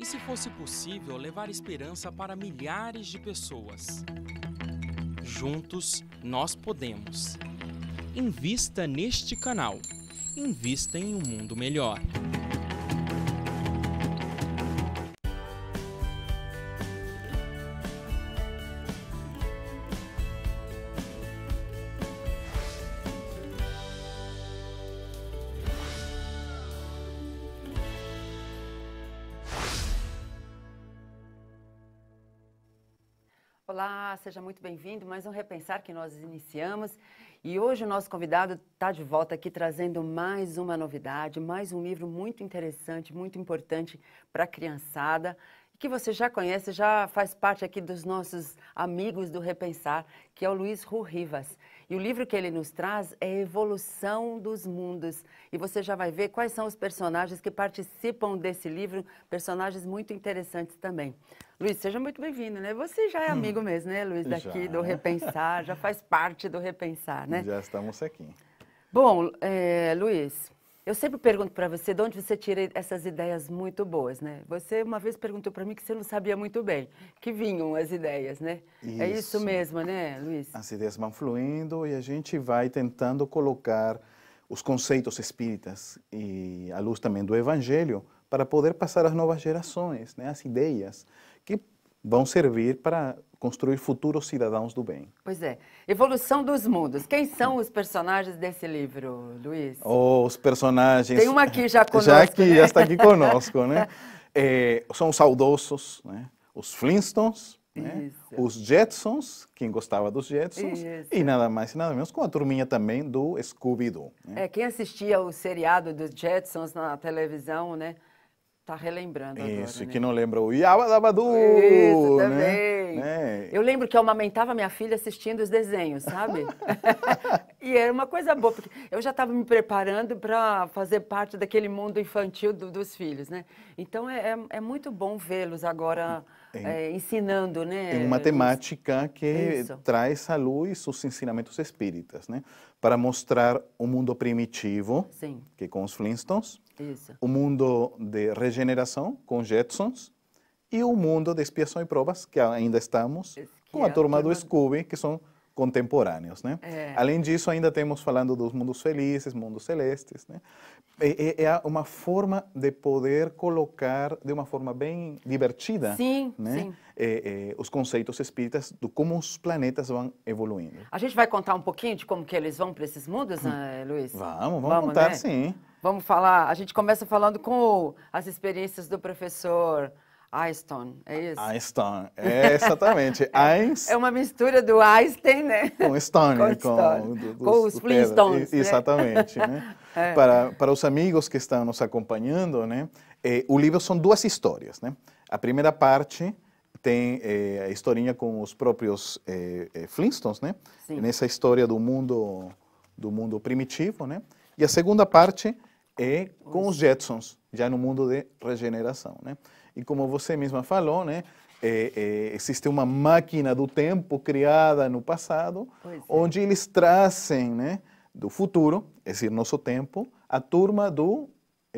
E se fosse possível levar esperança para milhares de pessoas? Juntos nós podemos. Invista neste canal. Invista em um mundo melhor. Olá, seja muito bem-vindo. Mais um Repensar que nós iniciamos. E hoje o nosso convidado está de volta aqui trazendo mais uma novidade, mais um livro muito interessante, muito importante para a criançada que você já conhece, já faz parte aqui dos nossos amigos do Repensar, que é o Luiz Ru Rivas. E o livro que ele nos traz é Evolução dos Mundos. E você já vai ver quais são os personagens que participam desse livro, personagens muito interessantes também. Luiz, seja muito bem-vindo, né? Você já é hum. amigo mesmo, né, Luiz, daqui já. do Repensar, já faz parte do Repensar, né? Já estamos aqui. Bom, é, Luiz, eu sempre pergunto para você de onde você tira essas ideias muito boas, né? Você uma vez perguntou para mim que você não sabia muito bem, que vinham as ideias, né? É isso. É isso mesmo, né, Luiz? As ideias vão fluindo e a gente vai tentando colocar os conceitos espíritas e à luz também do Evangelho para poder passar às novas gerações, né? As ideias que vão servir para construir futuros cidadãos do bem. Pois é. Evolução dos Mundos. Quem são os personagens desse livro, Luiz? Oh, os personagens. Tem uma aqui já conosco. Já que né? já está aqui conosco, né? É, são os saudosos, né? Os Flintstones, né? os Jetsons, quem gostava dos Jetsons, Isso. e nada mais e nada menos com a turminha também do Scooby-Doo. Né? É, quem assistia o seriado dos Jetsons na televisão, né? Tá relembrando agora. Isso, né? que não lembra o Iabadabadu. Isso, também. Tá né? né? Eu lembro que eu amamentava minha filha assistindo os desenhos, sabe? E era uma coisa boa, porque eu já estava me preparando para fazer parte daquele mundo infantil do, dos filhos, né? Então é, é, é muito bom vê-los agora é, ensinando, né? Em uma temática que Isso. traz à luz os ensinamentos espíritas, né? Para mostrar o mundo primitivo, Sim. que é com os Flintstones, Isso. o mundo de regeneração, com Jetsons, e o mundo de expiação e provas, que ainda estamos, Esse, com a, é a turma, turma do Scooby, que são contemporâneos, né? É. Além disso, ainda temos falando dos mundos felizes, mundos celestes, né? É, é, uma forma de poder colocar de uma forma bem divertida, sim, né? sim. É, os conceitos espíritas do como os planetas vão evoluindo. A gente vai contar um pouquinho de como que eles vão para esses mundos, né, Luiz? Vamos, vamos, vamos contar, né? sim. Vamos falar. A gente começa falando com as experiências do professor Einstein, é isso? Einstein, é exatamente. É. É Einstein. É uma mistura do Einstein, né? Com Stone, com, com, do, os Flintstones. Né? Exatamente. Né? É. Para, para os amigos que estão nos acompanhando, né? Eh, o livro são duas histórias, né? A primeira parte tem eh, a historinha com os próprios eh, Flintstones, né? Sim. Nessa história do mundo do mundo primitivo, né? E a segunda parte é com os, os Jetsons já no mundo de regeneração. Né? E como você mesma falou, né, é, é, existe uma máquina do tempo criada no passado, é. onde eles trazem né, do futuro, é dizer, nosso tempo, a turma do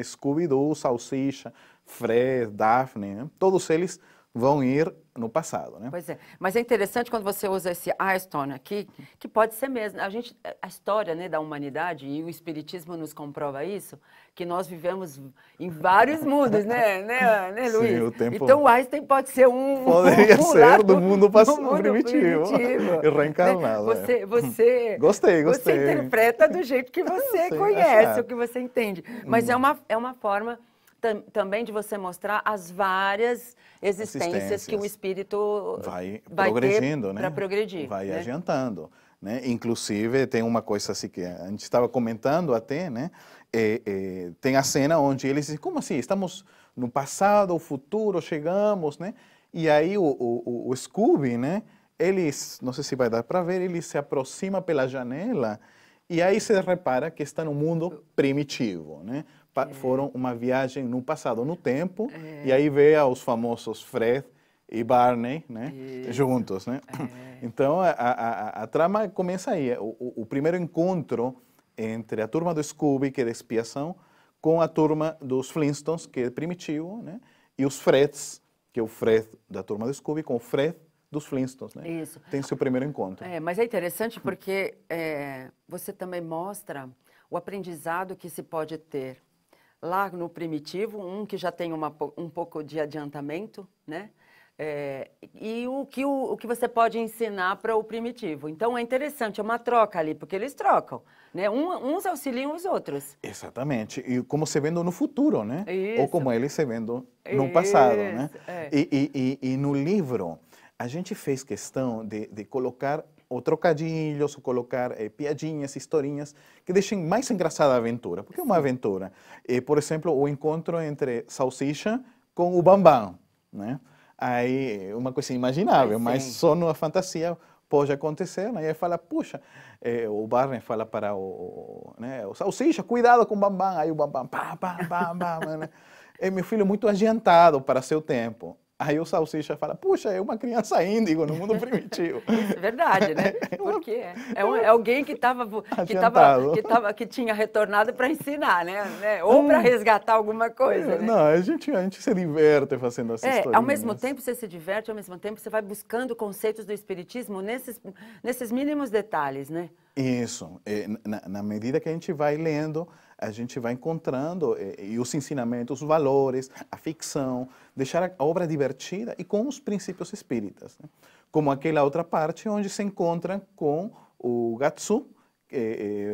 Scooby-Doo, Salsicha, Fred, Daphne, né? todos eles vão ir no passado, né? Pois é, mas é interessante quando você usa esse Einstein aqui, que pode ser mesmo, a gente, a história né, da humanidade, e o Espiritismo nos comprova isso, que nós vivemos em vários mundos, né, né, né Luiz? Sim, o tempo... Então o Einstein pode ser um... Poderia um, um ser do, do mundo passado, do mundo primitivo, primitivo. e reencarnado. Você, né? é. você... Gostei, gostei. Você interpreta do jeito que você Sim, conhece, achar. o que você entende, mas hum. é, uma, é uma forma também de você mostrar as várias existências, que o espírito vai, vai progredindo, né? progredir. Vai né? adiantando. Né? Inclusive, tem uma coisa assim que a gente estava comentando até, né? É, é, tem a cena onde eles dizem, como assim? Estamos no passado, o futuro, chegamos, né? E aí o, o, o Scooby, né? Ele, não sei se vai dar para ver, ele se aproxima pela janela e aí se repara que está no mundo primitivo, né? é. foram uma viagem no passado, no tempo, é. e aí vê os famosos Fred e Barney, né, juntos, né? É. Então a, a, a, trama começa aí, o, o, primeiro encontro entre a turma do Scooby, que é de expiação, com a turma dos Flintstones, que é primitivo, né? E os Freds, que é o Fred da turma do Scooby, com o Fred dos Flintstones, né? Isso. Tem seu primeiro encontro. É, mas é interessante porque é, você também mostra o aprendizado que se pode ter lá no primitivo, um que já tem uma, um pouco de adiantamento, né? É, e o que, o, o, que você pode ensinar para o primitivo. Então é interessante, é uma troca ali, porque eles trocam, né? Um, uns auxiliam os outros. Exatamente, e como se vendo no futuro, né? Isso. Ou como eles se vendo no Isso. passado, né? É. E, e, e, e no livro, a gente fez questão de, de colocar ou trocadilhos, ou colocar eh, piadinhas, historinhas, que deixem mais engraçada a aventura. Porque é uma aventura. Eh, por exemplo, o encontro entre Salsicha com o Bambam, né? Aí, eh, uma coisa imaginável, mas só numa fantasia pode acontecer, né? E aí fala, puxa, o Barney né, fala para o, o, né, o Salsicha, cuidado com o Bambam. Aí o Bambam, pá, pá, pá, pá, né? É meu filho muito adiantado para seu tempo. Aí o Salsicha fala, puxa, é uma criança índigo no mundo primitivo. é verdade, né? é, é, um, é alguém que estava que que que tinha retornado para ensinar, né? né? Ou hum. para resgatar alguma coisa. É, né? Não, a gente, a gente se diverte fazendo essa história É, ao mesmo tempo você se diverte, ao mesmo tempo você vai buscando conceitos do Espiritismo nesses, nesses mínimos detalhes, né? Isso. Na, na, medida que a gente vai lendo, a gente vai encontrando e os ensinamentos, os valores, a ficção, deixar a obra divertida e com os princípios espíritas. Né? Como aquela outra parte onde se encontra com o Gatsu, é,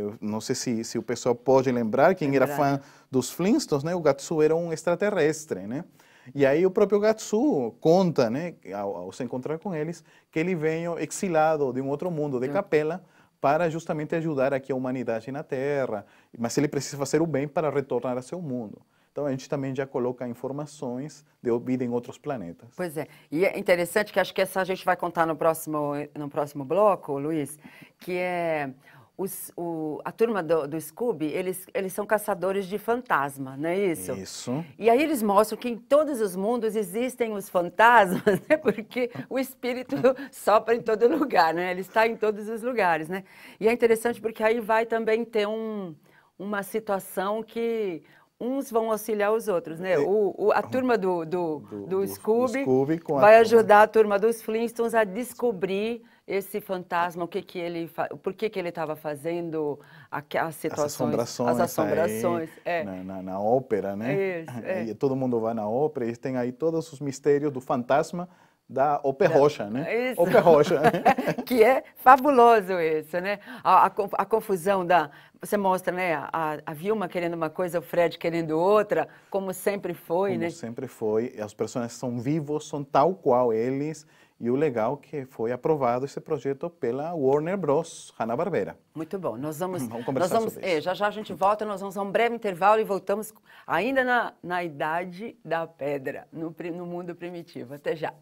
é, não sei se, se, o pessoal pode lembrar, quem lembrar. É era fã dos Flintstones, né? o Gatsu era um extraterrestre, né? E aí o próprio Gatsu conta, né, ao, ao se encontrar com eles, que ele veio exilado de um outro mundo, de hum. Capela, para justamente ajudar aqui a humanidade na Terra, mas ele precisa fazer o bem para retornar ao seu mundo. Então a gente também já coloca informações de vida em outros planetas. Pois é, e é interessante que acho que essa a gente vai contar no próximo, no próximo bloco, Luiz, que é os, o, a turma do, do, Scooby, eles, eles são caçadores de fantasma, não é isso? Isso. E aí eles mostram que em todos os mundos existem os fantasmas, né? porque o espírito sopra em todo lugar, né? Ele está em todos os lugares, né? E é interessante porque aí vai também ter um, uma situação que uns vão auxiliar os outros, né? O, o a turma do, do, do, do Scooby, Scooby vai ajudar a turma dos Flintstones a descobrir esse fantasma, o que que ele, por que que ele estava fazendo aquelas situações, as assombrações, as né, assombrações aí, é. na, na, na, ópera, né? Isso, é. E todo mundo vai na ópera e tem aí todos os mistérios do fantasma da ópera roxa, né? Isso. Ópera roxa, que é fabuloso isso, né? A, a, a, confusão da você mostra, né? A, a Vilma querendo uma coisa, o Fred querendo outra, como sempre foi, como né? Como sempre foi. as personagens são vivos, são tal qual eles e o legal é que foi aprovado esse projeto pela Warner Bros. Hanna-Barbera. Muito bom. Nós vamos, vamos conversar nós vamos, sobre é, isso. já já a gente volta, nós vamos a um breve intervalo e voltamos ainda na, na idade da pedra, no, no mundo primitivo. Até já.